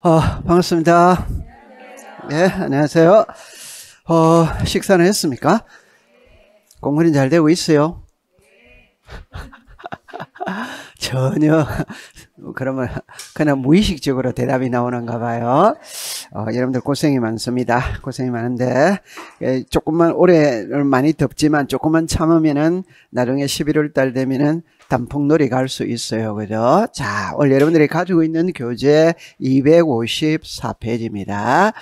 어, 반갑습니다. 네, 안녕하세요. 어, 식사는 했습니까? 공부는 잘 되고 있어요? 전혀 뭐 그러면 그냥 무의식적으로 대답이 나오는가 봐요. 어, 여러분들 고생이 많습니다. 고생이 많은데 에, 예, 조금만 올해를 많이 덥지만 조금만 참으면은 나중에 11월 달 되면은 단풍놀이 갈 수 있어요. 그죠? 자, 오늘 여러분들이 가지고 있는 교재 254페이지입니다.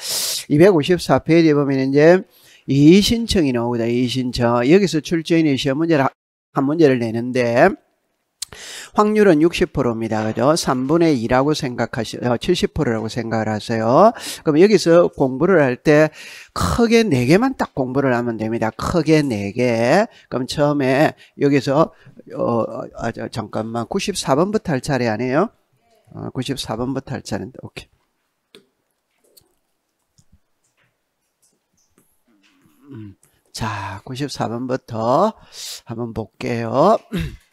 254페이지 보면 이제 이신청이 나오다 이신청. 여기서 출제인의 시험 문제를 한 문제를 내는데 확률은 60%입니다. 그죠? 3분의 2라고 생각하시, 70%라고 어, 생각을 하세요. 그럼 여기서 공부를 할 때 크게 4개만 딱 공부를 하면 됩니다. 크게 4개. 그럼 처음에 여기서, 어, 아, 잠깐만. 94번부터 할 차례 아니에요? 어, 94번부터 할 차례인데, 오케이. 음, 자, 94번부터 한번 볼게요.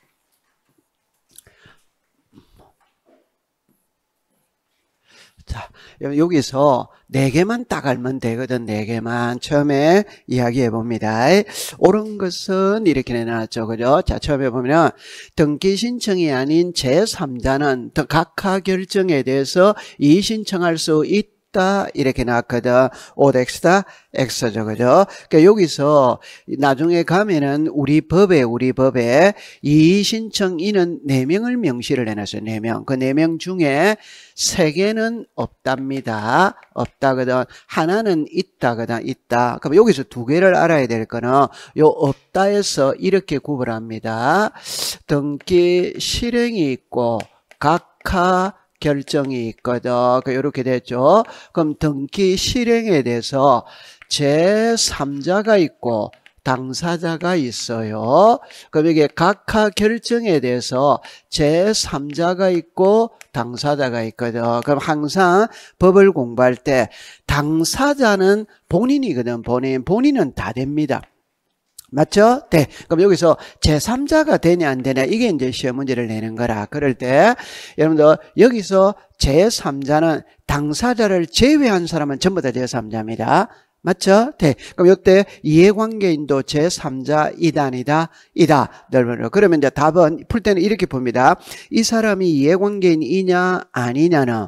자, 여기서 네 개만 딱 알면 되거든. 네 개만 처음에 이야기해 봅니다. 옳은 것은 이렇게 내놨죠. 그죠? 자, 처음에 보면 등기 신청이 아닌 제3자는 각하 결정에 대해서 이의신청할 수 있다. 싶다 이렇게 나왔거든. 오덱스다엑 x죠. 그죠? 그러니까 여기서 나중에 가면은 우리 법에 우리 법에 이 신청인은 네명을 명시를 해놨어요. 네명그 네명 그 네 중에 세개는 없답니다. 없다거든. 하나는 있다거든. 있다. 그럼 여기서 두 개를 알아야 될 거는 요 없다에서 이렇게 구분합니다. 등기 실행이 있고 각하 결정이 있거든. 이렇게 그 됐죠. 그럼 등기 실행에 대해서 제3자가 있고 당사자가 있어요. 그럼 이게 각하 결정에 대해서 제3자가 있고 당사자가 있거든. 그럼 항상 법을 공부할 때 당사자는 본인이거든. 본인. 본인은 다 됩니다. 맞죠? 대. 네. 그럼 여기서 제3자가 되냐 안 되냐 이게 이제 시험 문제를 내는 거라. 그럴 때 여러분들 여기서 제3자는 당사자를 제외한 사람은 전부 다 제3자입니다. 맞죠? 대. 네. 그럼 이때 이해관계인도 제3자 이단이다 이다. 넓은 그러면 이제 답은 풀 때는 이렇게 봅니다. 이 사람이 이해관계인이냐 아니냐는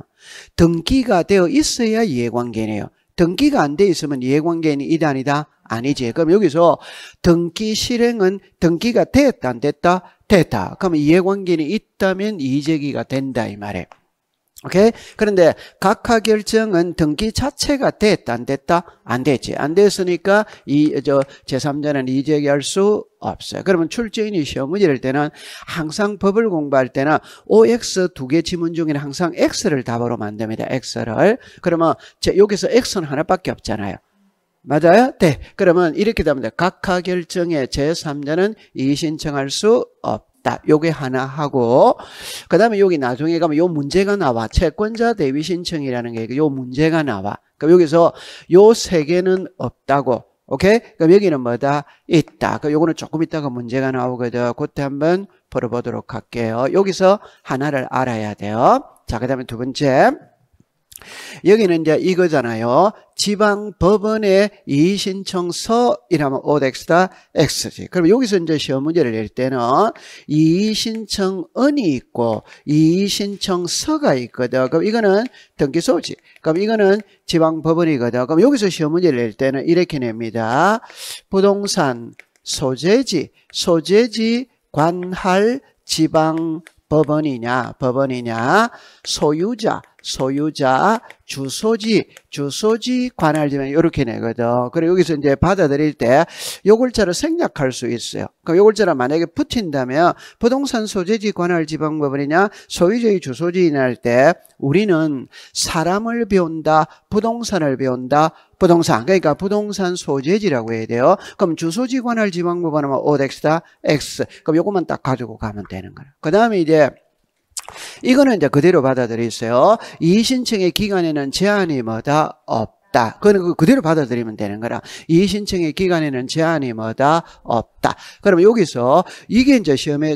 등기가 되어 있어야 이해관계네요. 등기가 안 돼 있으면 이해관계인이 이단이다 아니지. 그럼 여기서 등기 실행은 등기가 되다안 됐다? 됐다. 그럼 이해관계는 있다면 이의제기가 된다 이 말에. 오케이? 그런데 각하 결정은 등기 자체가 됐다 안 됐다? 안 됐지. 안 됐으니까 이 저 제3자는 이의제기할 수 없어요. 그러면 출제인이 시험 문제 낼 때는 항상 법을 공부할 때는 OX 두 개 지문 중에는 항상 X를 답으로 만듭니다. X를. 그러면 여기서 X는 하나밖에 없잖아요. 맞아요? 네. 그러면 이렇게 됩니다. 각하 결정의 제3자는 이신청할 수 없다. 요게 하나 하고 그 다음에 여기 나중에 가면 요 문제가 나와. 채권자 대위 신청이라는 게 요 문제가 나와. 그럼 여기서 요 세 개는 없다고 오케이? 그럼 여기는 뭐다? 있다. 그 요거는 조금 있다가 문제가 나오거든. 그때 한번 풀어보도록 할게요. 여기서 하나를 알아야 돼요. 자, 그 다음에 두 번째. 여기는 이제 이거잖아요. 지방법원의 이의신청서이라면 ODX다 X지. 그럼 여기서 이제 시험 문제를 낼 때는 이의신청은이 있고 이의신청서가 있거든. 그럼 이거는 등기소지. 그럼 이거는 지방법원이거든. 그럼 여기서 시험 문제를 낼 때는 이렇게 냅니다. 부동산 소재지, 소재지 관할 지방법원이냐, 법원이냐, 소유자, 소유자, 주소지, 주소지 관할지면 이렇게 내거든. 그리고 여기서 이제 받아들일 때 요 글자를 생략할 수 있어요. 그럼 그러니까 요 글자를 만약에 붙인다면 부동산 소재지 관할지 방법이냐 소유자의 주소지인 할 때 우리는 사람을 배운다, 부동산을 배운다, 부동산 그러니까 부동산 소재지라고 해야 돼요. 그럼 주소지 관할지 방법은 뭐 ODX다, X. 그럼 요것만 딱 가지고 가면 되는 거예요. 그 다음에 이제 이거는 이제 그대로 받아들이세요. 이의신청의 기간에는 제한이 뭐다 없다. 그거는 그 그대로 받아들이면 되는 거라. 이의신청의 기간에는 제한이 뭐다 없다. 그럼 여기서 이게 이제 시험에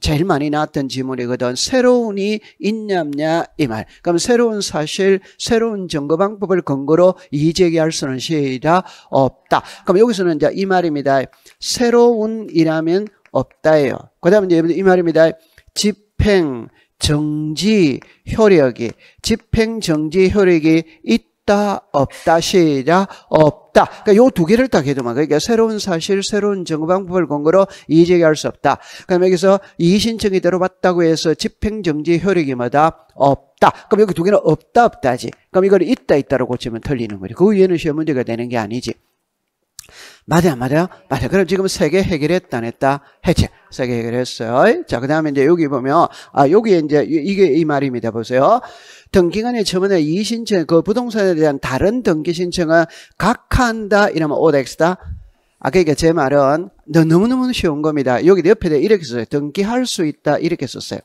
제일 많이 나왔던 지문이거든. 새로운이 있냐냐 이 말. 그럼 새로운 사실, 새로운 증거 방법을 근거로 이의제기할 수는 시의 없다. 그럼 여기서는 이제 이 말입니다. 새로운이라면 없다예요. 그 다음에 이 말입니다. 집행, 정지 효력이 집행 정지 효력이 있다 없다 시작 없다. 그러니까 요 두 개를 딱 해두면 그러니까 새로운 사실 새로운 정보 방법을 근거로 이의제기할 수 없다. 그럼 여기서 이의 신청이 들어왔다고 해서 집행 정지 효력이 마다 없다. 그럼 여기 두 개는 없다 없다지. 그럼 이걸 있다 있다로 고치면 틀리는 거지. 그 위에는 시험 문제가 되는 게 아니지. 맞아 맞아 맞아. 그럼 지금 세 개 해결했다 안 했다 해체. 세게 해결했어요. 자, 그 다음에 이제 여기 보면, 아, 여기 이제 이게 이 말입니다. 보세요. 등기관이 처분에이 신청, 그 부동산에 대한 다른 등기 신청은 각한다, 이러면 오 d 스다 아, 그러니까 제 말은 너무너무 쉬운 겁니다. 여기 옆에 이렇게 썼어요. 등기할 수 있다, 이렇게 썼어요.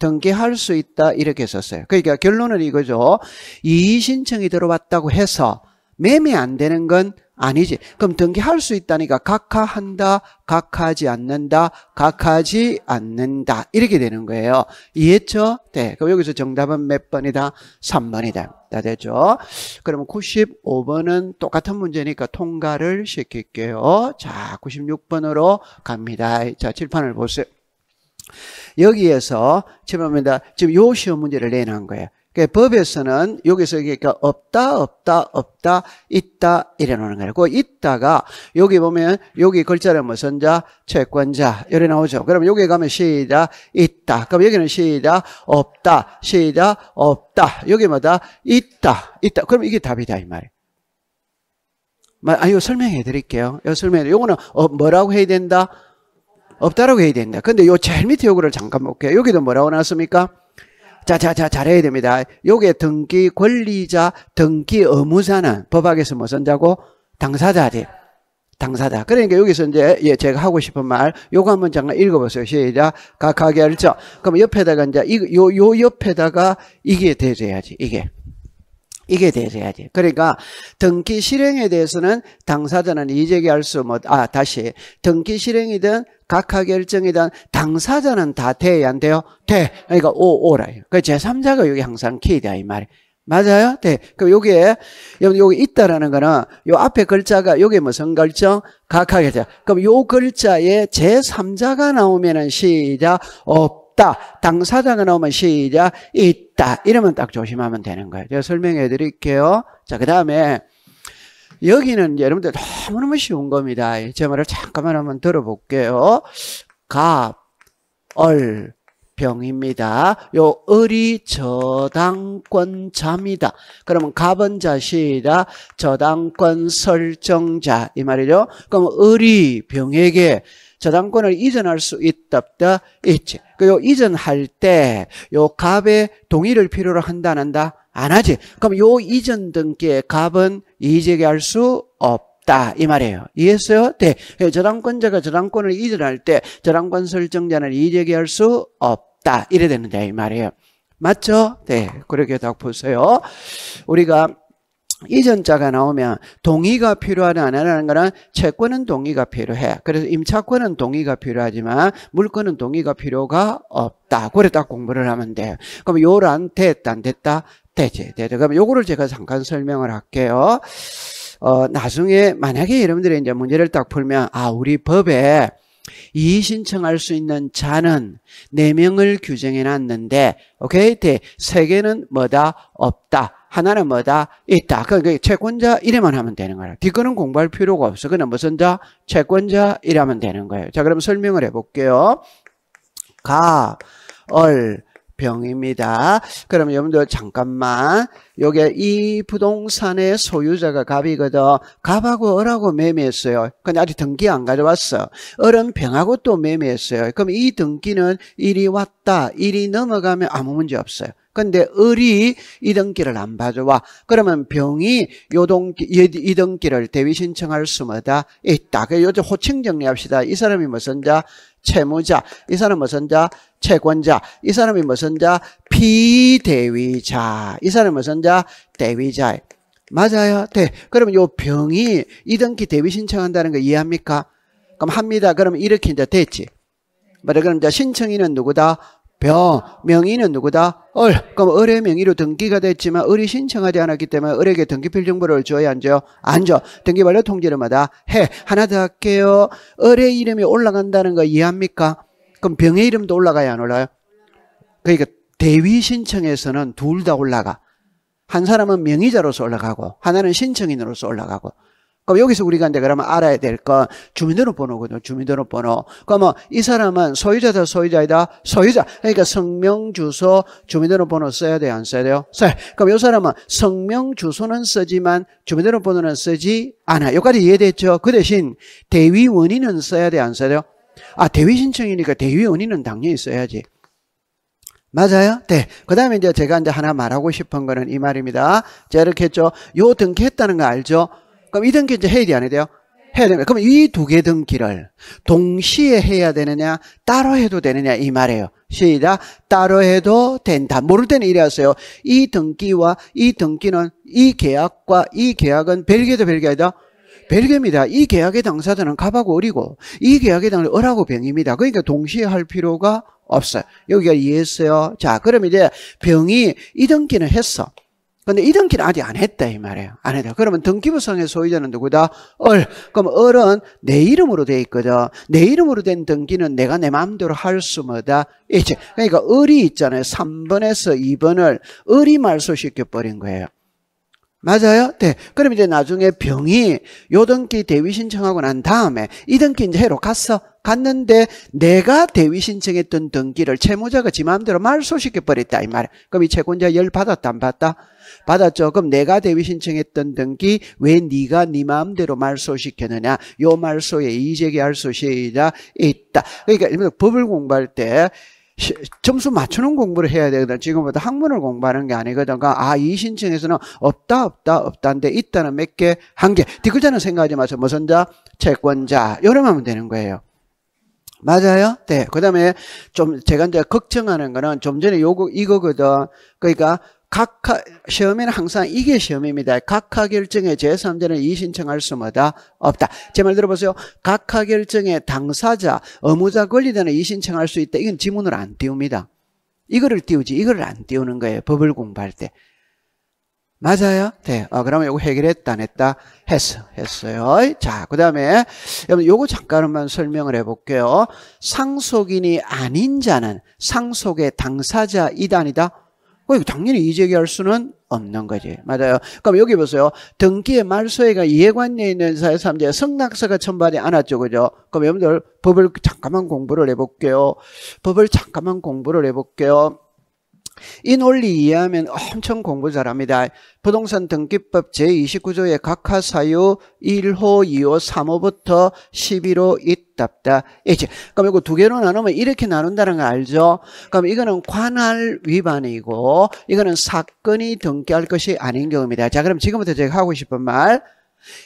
등기할 수 있다 이렇게 썼어요. 그러니까 결론은 이거죠. 이의신청이 들어왔다고 해서 매매 안 되는 건 아니지. 그럼 등기할 수 있다니까 각하한다, 각하지 않는다, 각하지 않는다. 이렇게 되는 거예요. 이해했죠? 네. 그럼 여기서 정답은 몇 번이다? 3번이다. 다 됐죠? 그러면 95번은 똑같은 문제니까 통과를 시킬게요. 자, 96번으로 갑니다. 자, 칠판을 보세요. 여기에서 지금 요 시험 문제를 내놓은 거예요. 그러니까 법에서는 여기서 그러니까 없다 없다 없다 있다 이래놓는 거예요. 그 있다가 여기 보면 여기 글자는 무슨 자 채권자 이래 나오죠. 그럼 여기 가면 시작 있다. 그럼 여기는 시작 없다 시작 없다 여기마다 있다 있다. 그럼 이게 답이다 이 말이에요. 아, 이거 설명해 드릴게요. 이거 설명해. 요거는 어, 뭐라고 해야 된다? 없다라고 해야 된다. 근데 요 제일 밑에 요거를 잠깐 볼게요. 여기도 뭐라고 나왔습니까? 자, 자, 자, 잘해야 됩니다. 요게 등기 권리자, 등기 의무자는 법학에서 무선 뭐 자고? 당사자지. 당사자. 그러니까 여기서 이제 예, 제가 하고 싶은 말 요거 한번 잠깐 읽어보세요. 시작. 각하게 알죠? 그럼 옆에다가 이제 이, 요, 요 옆에다가 이게 대줘야지. 이게. 이게 돼야지 그러니까 등기 실행에 대해서는 당사자는 이재기할 수 못, 아, 다시. 등기 실행이든 각하결정이든 당사자는 다 돼야 안 돼요? 돼. 그러니까 오, 오라그 제3자가 여기 항상 키다, 이 말이. 맞아요? 네. 그럼 여기에, 여기 있다라는 거는 요 앞에 글자가, 여기 무슨 결정? 각하결정. 그럼 요 글자에 제3자가 나오면은 시작, 업. 없다. 당사자가 나오면 시작 있다. 이러면 딱 조심하면 되는 거예요. 제가 설명해 드릴게요. 자, 그 다음에 여기는 여러분들 너무너무 쉬운 겁니다. 제 말을 잠깐만 한번 들어볼게요. 갑, 얼, 병입니다. 요 을이 저당권자입니다. 그러면 갑은 자시다 저당권 설정자 이 말이죠. 그럼 을이 병에게 저당권을 이전할 수 있답다 있지. 그 요 이전할 때요 갑의 동의를 필요로 한다 안 한다 안 하지. 그럼 요 이전 등기의 갑은 이의제기 할수 없다 이 말이에요. 이해했어요? 네. 그 저당권자가 저당권을 이전할 때 저당권 설정자는 이의제기 할수 없다 이래 되는데 이 말이에요. 맞죠? 네. 그렇게 딱 보세요. 우리가 이전자가 나오면 동의가 필요하지 않아라는 거는 채권은 동의가 필요해. 그래서 임차권은 동의가 필요하지만 물건은 동의가 필요가 없다. 그래딱 공부를 하면 돼 그럼 요란 됐다 안 됐다? 되지. 되죠. 그럼 요거를 제가 잠깐 설명을 할게요. 어, 나중에 만약에 여러분들이 이제 문제를 딱 풀면 아 우리 법에 이의 신청할 수 있는 자는 네명을 규정해 놨는데 오케이? 대세 개는 뭐다? 없다. 하나는 뭐다? 있다. 그러니까 채권자 이래만 하면 되는 거예요. 뒷거는 공부할 필요가 없어. 그는 무슨 자? 채권자 이라면 되는 거예요. 자, 그럼 설명을 해볼게요. 가, 얼, 병입니다. 그럼 여러분들 잠깐만 요게 이 부동산의 소유자가 갑이거든. 갑하고 을하고 매매했어요. 근데 아직 등기 안 가져왔어. 을은 병하고 또 매매했어요. 그럼 이 등기는 일이 왔다. 일이 넘어가면 아무 문제 없어요. 근데 을이 이등기를 안 봐줘와 그러면 병이 요동기 이등기를 대위 신청할 수마다 있다. 그 요즘 호칭 정리합시다. 이 사람이 무슨 자? 채무자. 이 사람 무슨 자? 채권자. 이 사람이 무슨 자? 비대위자. 이 사람 무슨 자? 대위자. 맞아요. 네. 그러면 요 병이 이등기 대위 신청한다는 거 이해합니까? 그럼 합니다. 그럼 이렇게 이제 됐지. 말해 그럼 이제 신청인은 누구다? 병, 명의는 누구다? 을. 그럼 을의 명의로 등기가 됐지만 을이 신청하지 않았기 때문에 을에게 등기필 정보를 줘야 안 줘요? 안 줘. 등기발로 통지를 마다 해. 하나 더 할게요. 을의 이름이 올라간다는 거 이해합니까? 그럼 병의 이름도 올라가야 안 올라요? 그러니까 대위 신청에서는 둘 다 올라가. 한 사람은 명의자로서 올라가고 하나는 신청인으로서 올라가고 그럼 여기서 우리가 이제 그러면 알아야 될 건 주민등록번호거든요. 주민등록번호. 그러면 이 사람은 소유자다 소유자이다 소유자. 그러니까 성명 주소 주민등록번호 써야 돼요 안 써야 돼요? 써요. 그럼 이 사람은 성명 주소는 쓰지만 주민등록번호는 쓰지 않아. 여기까지 이해됐죠? 그 대신 대위 원인은 써야 돼요 안 써야 돼요? 아 대위 신청이니까 대위 원인은 당연히 써야지. 맞아요? 네. 그 다음에 이제 제가 이제 하나 말하고 싶은 거는 이 말입니다. 제가 이렇게 했죠. 요 등기했다는 거 알죠? 그럼 이 등기 이제 해야 돼, 안 해야 돼요? 해야 됩니다. 그럼 이 두 개 등기를 동시에 해야 되느냐, 따로 해도 되느냐, 이 말이에요. 시작. 따로 해도 된다. 모를 때는 이래 하세요. 이 등기와 이 등기는 이 계약과 이 계약은 별개도 별개다 별개입니다. 이 계약의 당사자는 갑하고 을이고, 이 계약의 당사자는 을하고 병입니다. 그러니까 동시에 할 필요가 없어요. 여기가 이해했어요? 자, 그럼 이제 병이 이 등기는 했어. 근데 이 등기는 아직 안 했다 이 말이에요. 안 했다. 그러면 등기부상의 소유자는 누구다? 얼. 그럼 얼은 내 이름으로 돼 있거든. 내 이름으로 된 등기는 내가 내 마음대로 할 수마다 있지. 그러니까 얼이 있잖아요. 3번에서 2번을 얼이 말소시켜버린 거예요. 맞아요? 네. 그럼 이제 나중에 병이 요등기 대위 신청하고 난 다음에 이등기 이제 해로 갔어. 갔는데 내가 대위 신청했던 등기를 채무자가 지 마음대로 말소시켜 버렸다 이 말이야. 그럼 이 채권자 열 받았다 안 받았다? 받았죠. 그럼 내가 대위 신청했던 등기 왜 네가 네 마음대로 말소시켜느냐요 말소에 이의제기할 소시가 있다. 그러니까 법을 공부할 때 점수 맞추는 공부를 해야 되거든. 지금부터 학문을 공부하는 게 아니거든. 그러니까 아, 이 신청에서는 없다, 없다, 없다인데 있다는 몇 개, 한 개. 뒷글자는 생각하지 마세요. 무슨 자? 채권자. 이러면 되는 거예요. 맞아요? 네. 그 다음에 좀 제가 이제 걱정하는 거는 좀 전에 요거, 이거거든. 그러니까 각하, 시험에는 항상 이게 시험입니다. 각하결정에 제3자는 이신청할 수마다 없다. 제 말 들어보세요. 각하결정에 당사자, 의무자 권리자는 이신청할 수 있다. 이건 지문을 안 띄웁니다. 이거를 띄우지, 이거를 안 띄우는 거예요. 법을 공부할 때. 맞아요? 돼. 네. 어, 그러면 이거 해결했다, 안다 했어. 했어요. 자, 그 다음에, 여러분, 요거 잠깐만 설명을 해볼게요. 상속인이 아닌 자는 상속의 당사자이단이다? 어, 이거 당연히 이재기할 수는 없는 거지. 맞아요. 그럼 여기 보세요. 등기의 말소에가 이해관계에 있는 사회삼자 성낙서가 첨반이 않았죠. 그죠? 그럼 여러분들 법을 잠깐만 공부를 해볼게요. 법을 잠깐만 공부를 해볼게요. 이 논리 이해하면 엄청 공부 잘합니다. 부동산 등기법 제29조의 각하사유 1호, 2호, 3호부터 11호 있답다. 이제 그럼 이거 두 개로 나누면 이렇게 나눈다는 거 알죠? 그럼 이거는 관할 위반이고 이거는 사건이 등기할 것이 아닌 경우입니다. 자 그럼 지금부터 제가 하고 싶은 말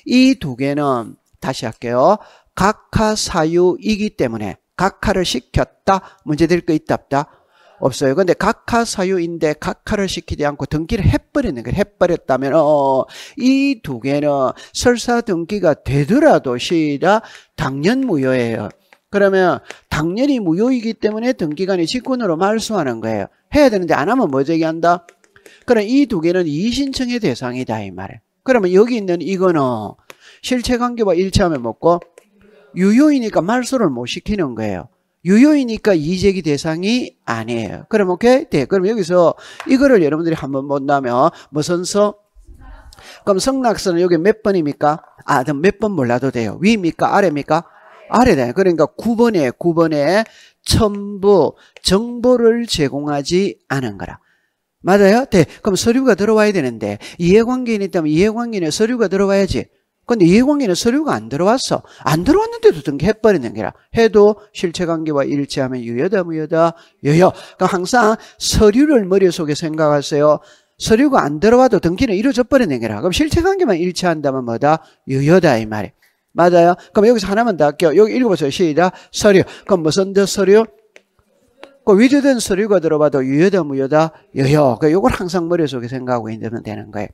이 두 개는 다시 할게요. 각하사유이기 때문에 각하를 시켰다. 문제될 거 있답다. 없어요. 근데 각하 사유인데 각하를 시키지 않고 등기를 해버리는 거예요. 해버렸다면 어, 이 두 개는 설사 등기가 되더라도 시다 당연 무효예요. 그러면 당연히 무효이기 때문에 등기관이 직권으로 말소하는 거예요. 해야 되는데 안 하면 뭐 제기한다? 그럼 이 두 개는 이의신청의 대상이다 이 말이에요. 그러면 여기 있는 이거는 실체관계와 일치하면 먹고 유효이니까 말소를 못 시키는 거예요. 유효이니까 이의제기 대상이 아니에요. 그럼 오케이? 네. 그럼 여기서 이거를 여러분들이 한번 본다면 무선서 그럼 성낙서는 여기 몇 번입니까? 아, 몇번 몰라도 돼요. 위입니까? 아래입니까? 아래다. 그러니까 9번에 9번에 첨부 정보를 제공하지 않은 거라. 맞아요? 네. 그럼 서류가 들어와야 되는데 이해관계인 있다면 이해관계인의 서류가 들어와야지. 근데 이해관계는 서류가 안 들어왔어. 안 들어왔는데도 등기해버리는 게라. 해도 실체관계와 일치하면 유효다 무여다 유효. 그러니까 항상 서류를 머릿속에 생각하세요. 서류가 안 들어와도 등기는 이루어져버리는 게라. 그럼 실체관계만 일치한다면 뭐다? 유효다이말이 맞아요? 그럼 여기서 하나만 더 할게요. 여기 읽어보세요. 시작. 서류. 그럼 무슨 더 서류? 그 위조된 서류가 들어봐도 유효다 무여다 유효. 그 그러니까 요걸 항상 머릿속에 생각하고 있으면 되는 거예요.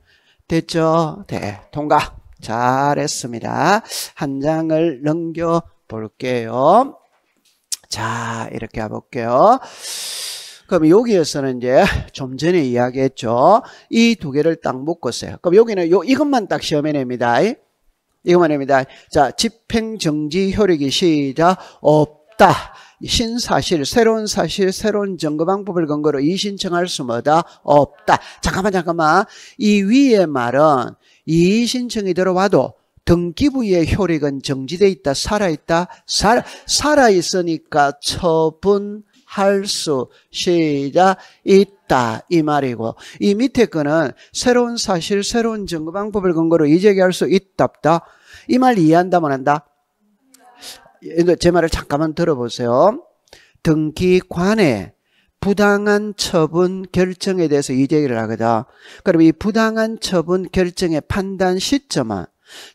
됐죠? 네. 통과. 잘했습니다. 한 장을 넘겨 볼게요. 자, 이렇게 해볼게요. 그럼 여기에서는 이제 좀 전에 이야기했죠. 이 두 개를 딱 묶었어요. 그럼 여기는 요 이것만 딱 시험해 냅니다. 이것만 냅니다. 자, 집행정지 효력이 시작 없다. 신사실, 새로운 사실, 새로운 증거 방법을 근거로 이신청할 수마다 없다. 잠깐만, 잠깐만. 이 위의 말은 이신청이 들어와도 등기부의 효력은 정지돼 있다, 살아있다, 살, 아 살아있으니까 처분할 수, 시작, 있다. 이 말이고. 이 밑에 거는 새로운 사실, 새로운 증거 방법을 근거로 이재기할 수 있다, 없다. 이 말 이해한다면 한다? 제 말을 잠깐만 들어보세요. 등기관에 부당한 처분 결정에 대해서 이제기를 하거다. 그럼 이 부당한 처분 결정의 판단 시점은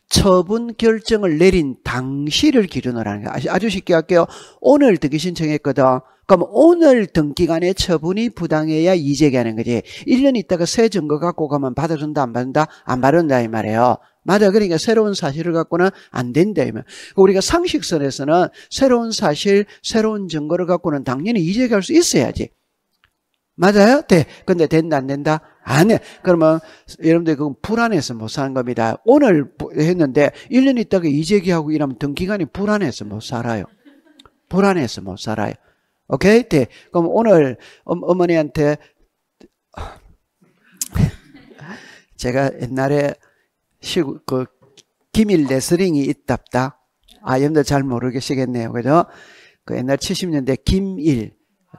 처분 결정을 내린 당시를 기준으로 하는 거예 아주 쉽게 할게요. 오늘 등기 신청했거든. 그럼 오늘 등기간에 처분이 부당해야 이재기하는 거지. 1년 있다가 새 증거 갖고 가면 받아준다 안 받는다? 안 받는다 이 말이에요. 맞아. 그러니까 새로운 사실을 갖고는 안 된다면 그러니까 우리가 상식선에서는 새로운 사실, 새로운 증거를 갖고는 당연히 이재기할 수 있어야지. 맞아요? 네. 근데 된다, 안 된다? 안 해. 그러면 여러분들 그건 불안해서 못 사는 겁니다. 오늘 했는데 1년 있다가 이재기하고 이러면 등기간이 불안해서 못 살아요. 불안해서 못 살아요. 오케이? 네. 그럼 오늘 어, 어머니한테 제가 옛날에 시구, 그 기밀 레슬링이 있답다. 아, 아. 여러분들 잘 모르시겠네요. 그죠? 그 옛날 70년대 김일.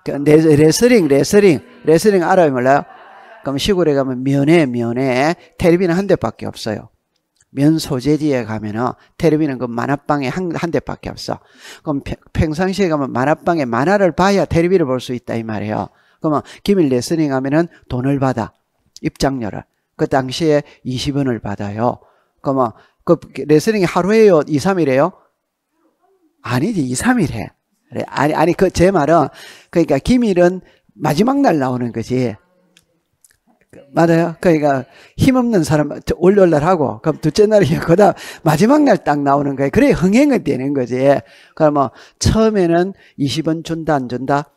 그 레슬링, 레슬링. 레슬링 알아요, 몰라요? 그럼 시골에 가면 면회면회 테레비는 한 대밖에 없어요. 면 소재지에 가면은 테레비는 그 만화방에 한, 한 대밖에 없어. 그럼 평, 상시에 가면 만화방에 만화를 봐야 테레비를 볼 수 있다 이 말이에요. 그러면 기밀 레슬링 하면은 돈을 받아 입장료를. 그 당시에 20원을 받아요. 그러면 그 레슬링이 하루에요? 2, 3일에요? 아니지, 2, 3일에. 아니, 아니, 그 제 말은, 그니까 기밀은 마지막 날 나오는 거지. 맞아요. 그니까 힘없는 사람 월요일 날 하고 그럼 둘째 날이 그다 마지막 날 딱 나오는 거예요. 그래 흥행이 되는 거지. 그러면 처음에는 20원 준다 안 준다?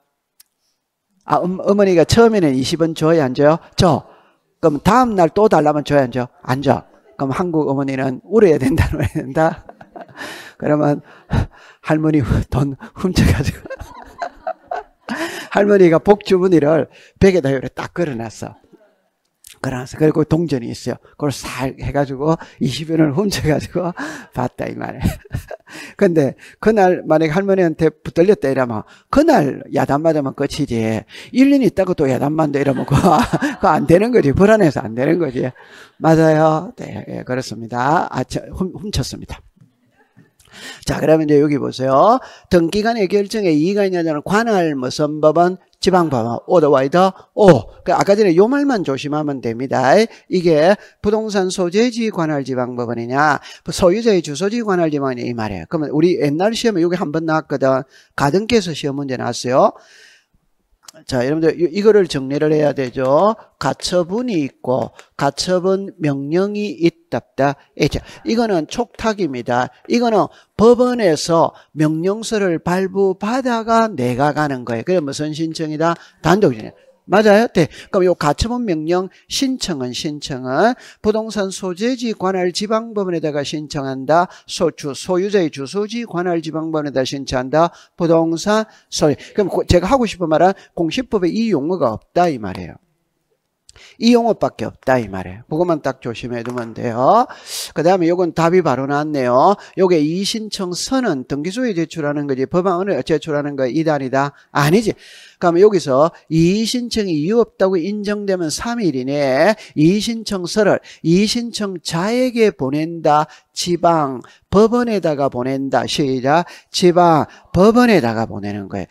아 음, 어머니가 처음에는 20원 줘야 안 줘요? 줘. 그럼 다음 날 또 달라면 줘야 안 줘? 안 줘. 그럼 한국 어머니는 울어야 된다, 울어야 된다. 그러면 할머니 돈 훔쳐가지고 할머니가 복 주머니를 베개다 위로 딱 걸어놨어. 그래서 그리고 동전이 있어요. 그걸 살 해가지고 20원을 훔쳐가지고 봤다 이 말이에요. 근데 그날 만약 할머니한테 붙들렸다 이러면 그날 야단 맞으면 끝이지. 1년 있다가 또 야단 만다 이러면 그거, 안 되는 거지. 불안해서 안 되는 거지. 맞아요. 네, 네 그렇습니다. 아, 저, 훔, 훔쳤습니다. 자, 그러면 이제 여기 보세요. 등기관의 결정에 이의가 있냐는 관할 무슨 법은 지방파마 오더와이더 오. 그 아까 전에 요 말만 조심하면 됩니다. 이게 부동산 소재지 관할 지방법원이냐 소유자의 주소지 관할 지방이냐 이 말이에요. 그러면 우리 옛날 시험에 여기 한 번 나왔거든. 가등께서 시험 문제 나왔어요. 자, 여러분들 이거를 정리를 해야 되죠. 가처분이 있고 가처분 명령이 있답다. 이 예, 이거는 촉탁입니다. 이거는 법원에서 명령서를 발부받아가 내가 가는 거예요. 그게 무슨 신청이다? 단독 신청. 맞아요? 네. 그럼 요 가처분 명령 신청은 신청은 부동산 소재지 관할 지방법원에다가 신청한다. 소주 소유자의 주소지 관할 지방법원에다 신청한다. 부동산 소유. 그럼 제가 하고 싶은 말은 공시법에 이 용어가 없다 이 말이에요. 이 용어밖에 없다 이 말이에요. 그것만 딱 조심해 두면 돼요. 그 다음에 요건 답이 바로 나왔네요. 요게 이신청서는 등기소에 제출하는 거지 법안을 제출하는 거 이단이다 아니지. 그러면 여기서 이신청이 이유 없다고 인정되면 3일 이내에 이신청서를 이신청자에게 보낸다. 지방 법원에다가 보낸다. 시작. 지방 법원에다가 보내는 거예요.